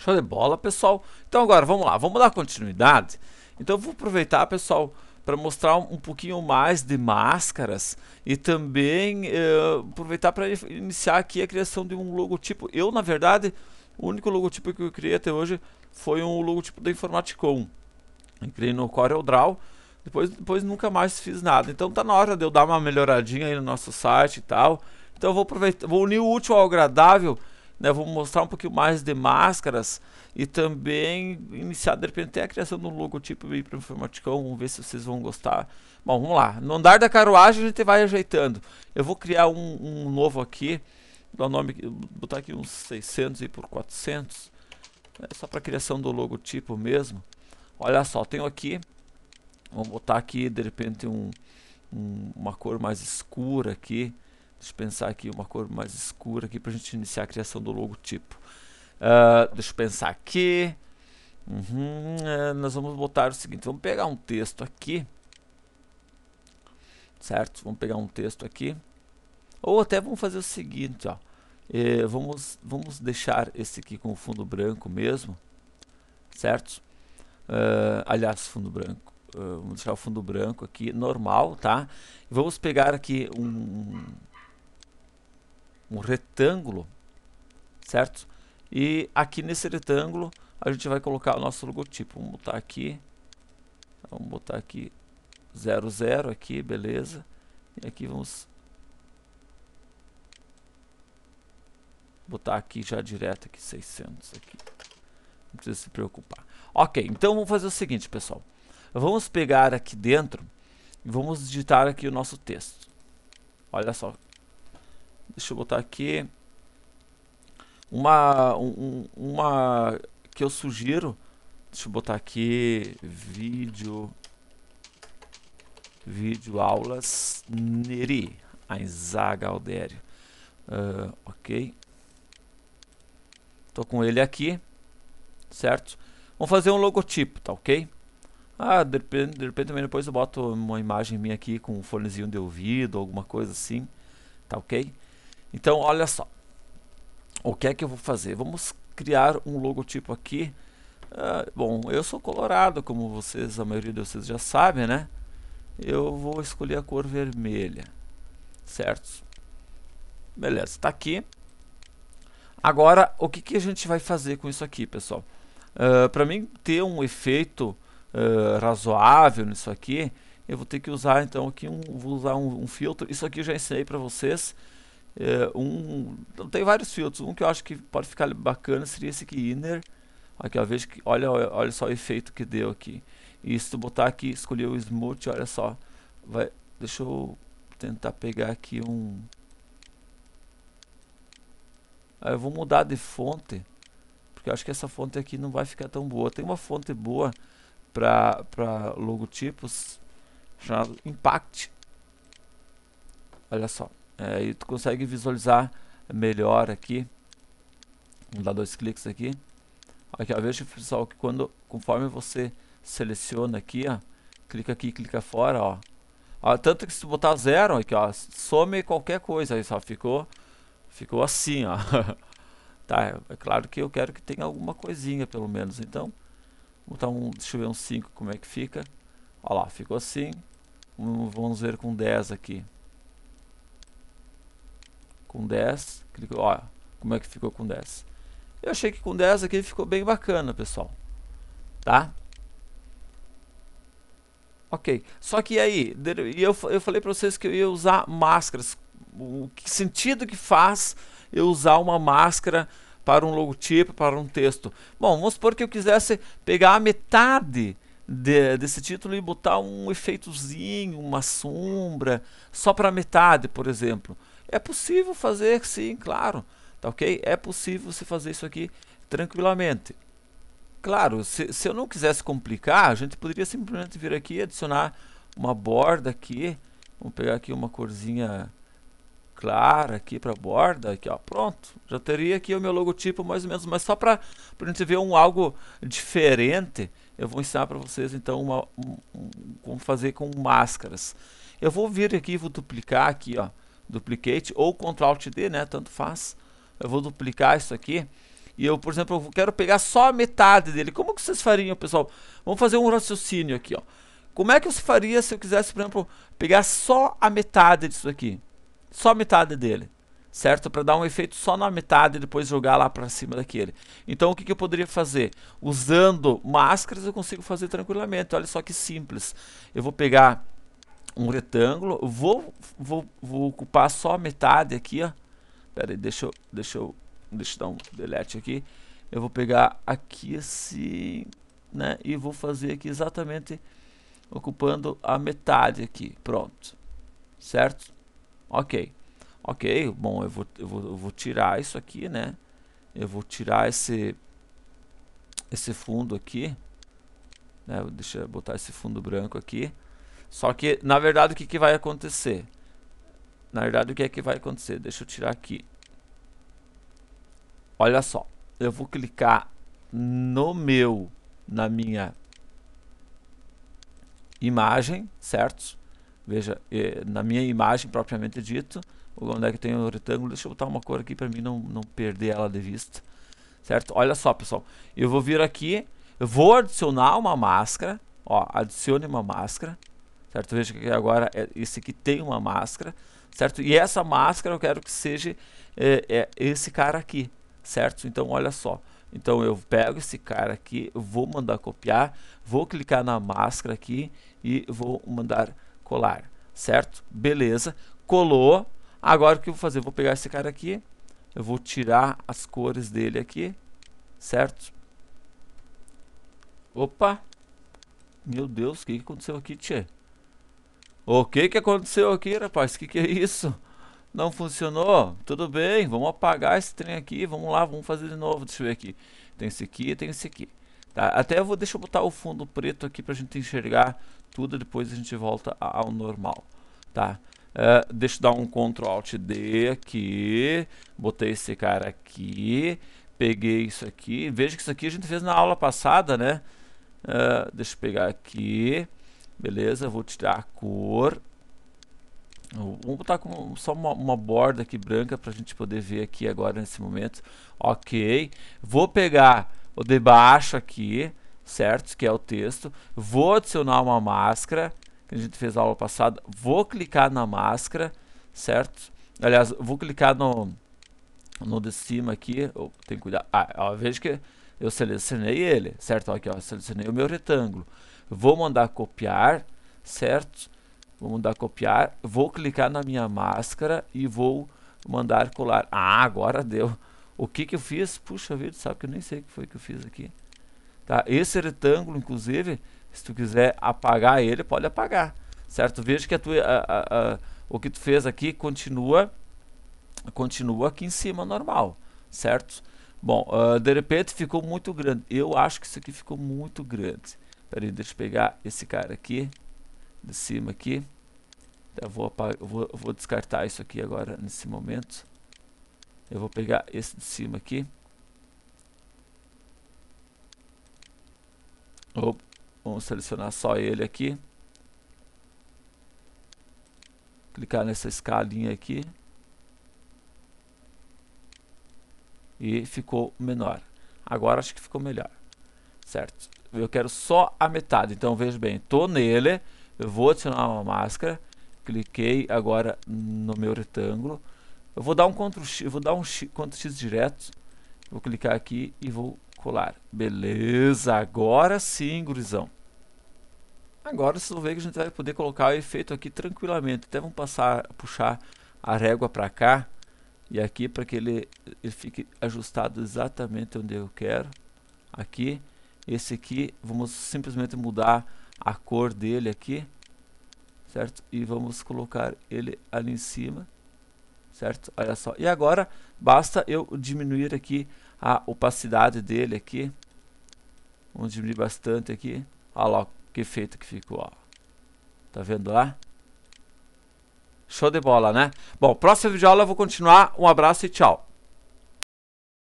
Show de bola, pessoal. Então agora, vamos lá, vamos dar continuidade. Então eu vou aproveitar, pessoal, para mostrar um, pouquinho mais de máscaras e também eh, aproveitar para iniciar aqui a criação de um logotipo. Eu, na verdade, o único logotipo que eu criei até hoje foi um logotipo da Informaticon. Eu criei no CorelDRAW, depois, depois nunca mais fiz nada. Então tá na hora de eu dar uma melhoradinha aí no nosso site e tal. Então eu vou aproveitar, vou unir o útil ao agradável né? Vou mostrar um pouquinho mais de máscaras e também iniciar de repente até a criação de um logotipo para o Informaticão. Vamos ver se vocês vão gostar. Bom, vamos lá. No andar da carruagem a gente vai ajeitando. Eu vou criar um, um novo aqui. Dar um nome, botar aqui uns 600 e por 400. Né? Só para criação do logotipo mesmo. Olha só, tenho aqui. vou botar aqui de repente um, um uma cor mais escura aqui. Deixa eu pensar aqui uma cor mais escura aqui para a gente iniciar a criação do logotipo. Uh, deixa eu pensar aqui. Uhum, é, nós vamos botar o seguinte, vamos pegar um texto aqui. Certo? Vamos pegar um texto aqui. Ou até vamos fazer o seguinte, ó. É, vamos, vamos deixar esse aqui com o fundo branco mesmo. Certo? Uh, aliás, fundo branco. Uh, vamos deixar o fundo branco aqui, normal, tá? Vamos pegar aqui um, um retângulo, certo? E aqui nesse retângulo a gente vai colocar o nosso logotipo. Vamos botar aqui, vamos botar aqui 00 aqui, beleza? E aqui vamos botar aqui já direto aqui 600 aqui. Não precisa se preocupar. OK, então vamos fazer o seguinte, pessoal. Vamos pegar aqui dentro e vamos digitar aqui o nosso texto. Olha só Deixa eu botar aqui. Uma, um, uma que eu sugiro. Deixa eu botar aqui vídeo vídeo aulas Neri Ainzaga Aldério. Uh, ok. Tô com ele aqui, certo? Vamos fazer um logotipo, tá ok? Ah, de repente, de repente também depois eu boto uma imagem minha aqui com um fonezinho de ouvido, alguma coisa assim, tá ok? Então, olha só. O que é que eu vou fazer? Vamos criar um logotipo aqui. Uh, bom, eu sou colorado, como vocês, a maioria de vocês já sabe, né? Eu vou escolher a cor vermelha, certo? Beleza, está aqui. Agora, o que, que a gente vai fazer com isso aqui, pessoal? Uh, ah, Para mim ter um efeito uh, razoável nisso aqui, eu vou ter que usar então aqui um, vou usar um, um filtro. Isso aqui eu já ensinei para vocês é, um, tem vários filtros. Um que eu acho que pode ficar bacana seria esse aqui, inner. Aqui, ó, veja que, olha, olha só o efeito que deu aqui. E se tu botar aqui, escolher o smooth, olha só. Vai, deixa eu tentar pegar aqui um... Aí eu vou mudar de fonte, porque eu acho que essa fonte aqui não vai ficar tão boa. Tem uma fonte boa para logotipos, chamada Impact. Olha só. É, e tu consegue visualizar melhor aqui. Vou dar dois cliques aqui. Aqui, ó, veja pessoal que quando, conforme você seleciona aqui, ó, clica aqui, clica fora, ó. ó tanto que se tu botar zero aqui, ó, some qualquer coisa aí, só ficou, ficou assim, ó. tá, é claro que eu quero que tenha alguma coisinha pelo menos, então, vou botar um, deixa eu ver um 5 como é que fica. Ó lá, ficou assim, vamos ver com 10 aqui com 10. Clico, ó, como é que ficou com 10. Eu achei que com 10 aqui ficou bem bacana, pessoal. Tá? Ok. Só que aí, eu, eu falei para vocês que eu ia usar máscaras. O que sentido que faz eu usar uma máscara para um logotipo, para um texto? Bom, vamos supor que eu quisesse pegar a metade de, desse título e botar um efeitozinho, uma sombra, só para metade, por exemplo. É possível fazer, sim, claro. Tá ok? É possível você fazer isso aqui tranquilamente. Claro, se, se eu não quisesse complicar, a gente poderia simplesmente vir aqui e adicionar uma borda aqui. Vamos pegar aqui uma corzinha clara aqui para a borda, aqui ó, pronto. Já teria aqui o meu logotipo mais ou menos, mas só para a gente ver um algo diferente, eu vou ensinar para vocês então uma, um, um, como fazer com máscaras. Eu vou vir aqui, vou duplicar aqui ó, duplicate ou Ctrl Alt D, né? Tanto faz. Eu vou duplicar isso aqui. E eu, por exemplo, eu quero pegar só a metade dele. Como que vocês fariam, pessoal? Vamos fazer um raciocínio aqui, ó. Como é que eu faria se eu quisesse, por exemplo, pegar só a metade disso aqui? Só a metade dele, certo? Para dar um efeito só na metade e depois jogar lá para cima daquele. Então, o que, que eu poderia fazer? Usando máscaras, eu consigo fazer tranquilamente. Olha só que simples. Eu vou pegar um retângulo. Vou, vou, vou ocupar só metade aqui, ó. Pera aí, deixa eu, deixa eu, deixa eu dar um delete aqui. Eu vou pegar aqui assim, né? E vou fazer aqui exatamente ocupando a metade aqui. Pronto. Certo? Ok. Ok, bom, eu vou, eu vou, eu vou tirar isso aqui, né? Eu vou tirar esse, esse fundo aqui. Né? Deixa eu botar esse fundo branco aqui. Só que, na verdade, o que, que vai acontecer? Na verdade, o que é que vai acontecer? Deixa eu tirar aqui. Olha só. Eu vou clicar no meu, na minha imagem, certo? Veja, eh, na minha imagem propriamente dito, onde é que tem o retângulo, deixa eu botar uma cor aqui para mim não, não perder ela de vista, certo? Olha só, pessoal, eu vou vir aqui, eu vou adicionar uma máscara, ó, adicione uma máscara, certo? Veja que agora é, esse aqui tem uma máscara, certo? E essa máscara eu quero que seja é, é esse cara aqui, certo? Então olha só, então eu pego esse cara aqui, vou mandar copiar, vou clicar na máscara aqui e vou mandar colar, certo? Beleza, colou. Agora o que eu vou fazer? vou pegar esse cara aqui, eu vou tirar as cores dele aqui, certo? Opa! Meu Deus, o que aconteceu aqui, tchê? O que que aconteceu aqui, rapaz? Que que é isso? Não funcionou? Tudo bem, vamos apagar esse trem aqui, vamos lá, vamos fazer de novo. Deixa eu ver aqui. Tem esse aqui, tem esse aqui. Tá, até eu vou, deixa eu botar o fundo preto aqui pra gente enxergar tudo, depois a gente volta ao normal, tá? Uh, deixa eu dar um Ctrl Alt D aqui, botei esse cara aqui, peguei isso aqui, veja que isso aqui a gente fez na aula passada, né? Uh, deixa eu pegar aqui, Beleza, vou tirar a cor. Vamos botar com só uma, uma borda aqui branca para a gente poder ver aqui agora nesse momento. Ok. Vou pegar o de baixo aqui, certo? Que é o texto. Vou adicionar uma máscara, que a gente fez na aula passada. Vou clicar na máscara, certo? Aliás, vou clicar no, no de cima aqui. tem que cuidar. Ah, ó, veja que eu selecionei ele, certo? Aqui, ó, selecionei o meu retângulo vou mandar copiar, certo? Vou mandar copiar, vou clicar na minha máscara e vou mandar colar. Ah, agora deu. O que que eu fiz? Puxa vida, sabe que eu nem sei o que foi que eu fiz aqui. Tá? Esse é retângulo, inclusive, se tu quiser apagar ele, pode apagar, certo? Veja que a tua, a, a, a, o que tu fez aqui continua, continua aqui em cima normal, certo? Bom, uh, de repente ficou muito grande. Eu acho que isso aqui ficou muito grande. Peraí, deixa eu pegar esse cara aqui. De cima aqui. Eu vou, eu vou, vou descartar isso aqui agora, nesse momento. Eu vou pegar esse de cima aqui. vamos selecionar só ele aqui. Clicar nessa escalinha aqui. E ficou menor. Agora acho que ficou melhor. Certo eu quero só a metade. Então veja bem, estou nele, eu vou adicionar uma máscara, cliquei agora no meu retângulo, eu vou dar um Ctrl X, vou dar um X, Ctrl X direto, vou clicar aqui e vou colar. Beleza, agora sim, gurizão. Agora vocês vão ver que a gente vai poder colocar o efeito aqui tranquilamente. Até vamos passar, puxar a régua para cá e aqui para que ele, ele fique ajustado exatamente onde eu quero. Aqui esse aqui, vamos simplesmente mudar a cor dele aqui, certo? E vamos colocar ele ali em cima, certo? Olha só. E agora, basta eu diminuir aqui a opacidade dele aqui. Vamos diminuir bastante aqui. Olha lá que efeito que ficou, ó. Tá vendo lá? Show de bola, né? Bom, próxima videoaula eu vou continuar. Um abraço e tchau.